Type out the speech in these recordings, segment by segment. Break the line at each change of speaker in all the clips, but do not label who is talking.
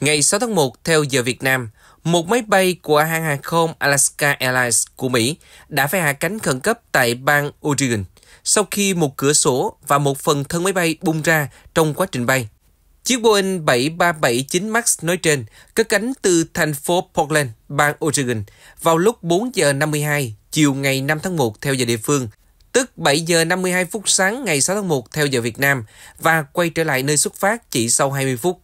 Ngày 6 tháng 1 theo giờ Việt Nam, một máy bay của hãng hàng không Alaska Airlines của Mỹ đã phải hạ cánh khẩn cấp tại bang Oregon sau khi một cửa sổ và một phần thân máy bay bung ra trong quá trình bay. Chiếc Boeing 7379 MAX nói trên cất cánh từ thành phố Portland, bang Oregon vào lúc 4 giờ 52 chiều ngày 5 tháng 1 theo giờ địa phương, tức 7 giờ 52 phút sáng ngày 6 tháng 1 theo giờ Việt Nam và quay trở lại nơi xuất phát chỉ sau 20 phút.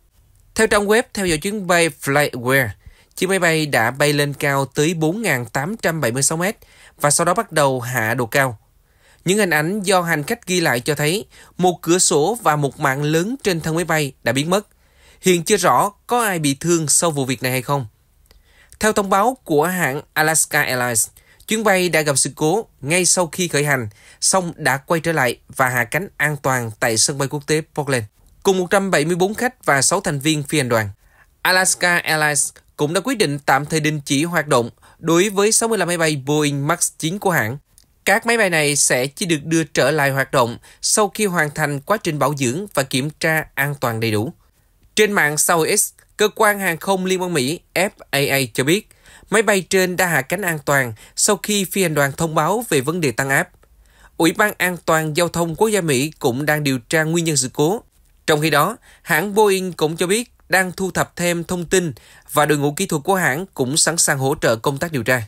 Theo trang web theo dõi chuyến bay Flightware, chiếc máy bay đã bay lên cao tới 4.876 mét và sau đó bắt đầu hạ độ cao. Những hình ảnh do hành khách ghi lại cho thấy một cửa sổ và một mạng lớn trên thân máy bay đã biến mất. Hiện chưa rõ có ai bị thương sau vụ việc này hay không. Theo thông báo của hãng Alaska Airlines, chuyến bay đã gặp sự cố ngay sau khi khởi hành, song đã quay trở lại và hạ cánh an toàn tại sân bay quốc tế Portland cùng 174 khách và 6 thành viên phi hành đoàn. Alaska Airlines cũng đã quyết định tạm thời đình chỉ hoạt động đối với 65 máy bay Boeing MAX 9 của hãng. Các máy bay này sẽ chỉ được đưa trở lại hoạt động sau khi hoàn thành quá trình bảo dưỡng và kiểm tra an toàn đầy đủ. Trên mạng xã hội X, cơ quan hàng không Liên bang Mỹ FAA cho biết máy bay trên đã hạ cánh an toàn sau khi phi hành đoàn thông báo về vấn đề tăng áp. Ủy ban An toàn Giao thông Quốc gia Mỹ cũng đang điều tra nguyên nhân sự cố trong khi đó, hãng Boeing cũng cho biết đang thu thập thêm thông tin và đội ngũ kỹ thuật của hãng cũng sẵn sàng hỗ trợ công tác điều tra.